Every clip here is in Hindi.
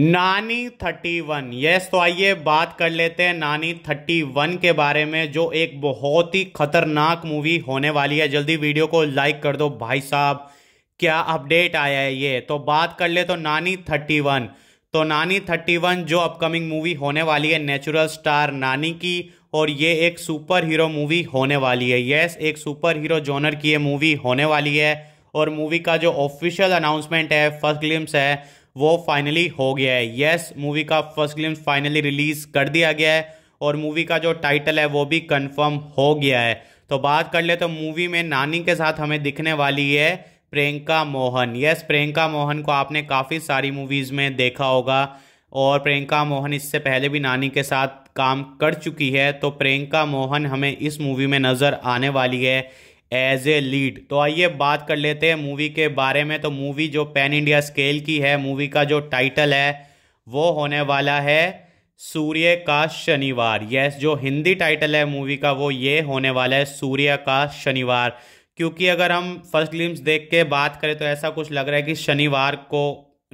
नानी थर्टी वन यस तो आइए बात कर लेते हैं नानी थर्टी वन के बारे में जो एक बहुत ही खतरनाक मूवी होने वाली है जल्दी वीडियो को लाइक कर दो भाई साहब क्या अपडेट आया है ये तो बात कर ले तो नानी थर्टी वन तो नानी थर्टी वन जो अपकमिंग मूवी होने वाली है नेचुरल स्टार नानी की और ये एक सुपर हीरो मूवी होने वाली है यस एक सुपर हीरो जोनर की ये मूवी होने वाली है और मूवी का जो ऑफिशियल अनाउंसमेंट है फर्स्ट ग्लिम्स है वो फाइनली हो गया है यस मूवी का फर्स्ट फिल्म फाइनली रिलीज कर दिया गया है और मूवी का जो टाइटल है वो भी कंफर्म हो गया है तो बात कर ले तो मूवी में नानी के साथ हमें दिखने वाली है प्रियंका मोहन यस प्रियंका मोहन को आपने काफ़ी सारी मूवीज़ में देखा होगा और प्रियंका मोहन इससे पहले भी नानी के साथ काम कर चुकी है तो प्रियंका मोहन हमें इस मूवी में नज़र आने वाली है एज ए लीड तो आइए बात कर लेते हैं मूवी के बारे में तो मूवी जो पैन इंडिया स्केल की है मूवी का जो टाइटल है वो होने वाला है सूर्य का शनिवार यस जो हिंदी टाइटल है मूवी का वो ये होने वाला है सूर्य का शनिवार क्योंकि अगर हम फर्स्ट ग्लिम्स देख के बात करें तो ऐसा कुछ लग रहा है कि शनिवार को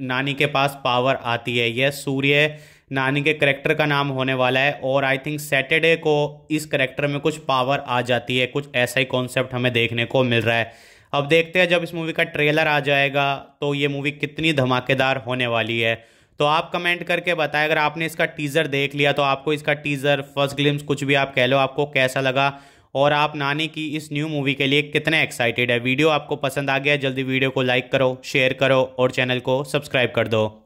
नानी के पास पावर आती है यह सूर्य नानी के करेक्टर का नाम होने वाला है और आई थिंक सैटरडे को इस करेक्टर में कुछ पावर आ जाती है कुछ ऐसा ही कॉन्सेप्ट हमें देखने को मिल रहा है अब देखते हैं जब इस मूवी का ट्रेलर आ जाएगा तो ये मूवी कितनी धमाकेदार होने वाली है तो आप कमेंट करके बताएं अगर आपने इसका टीज़र देख लिया तो आपको इसका टीज़र फर्स्ट ग्लिम्स कुछ भी आप कह लो आपको कैसा लगा और आप नानी की इस न्यू मूवी के लिए कितने एक्साइटेड है वीडियो आपको पसंद आ गया जल्दी वीडियो को लाइक करो शेयर करो और चैनल को सब्सक्राइब कर दो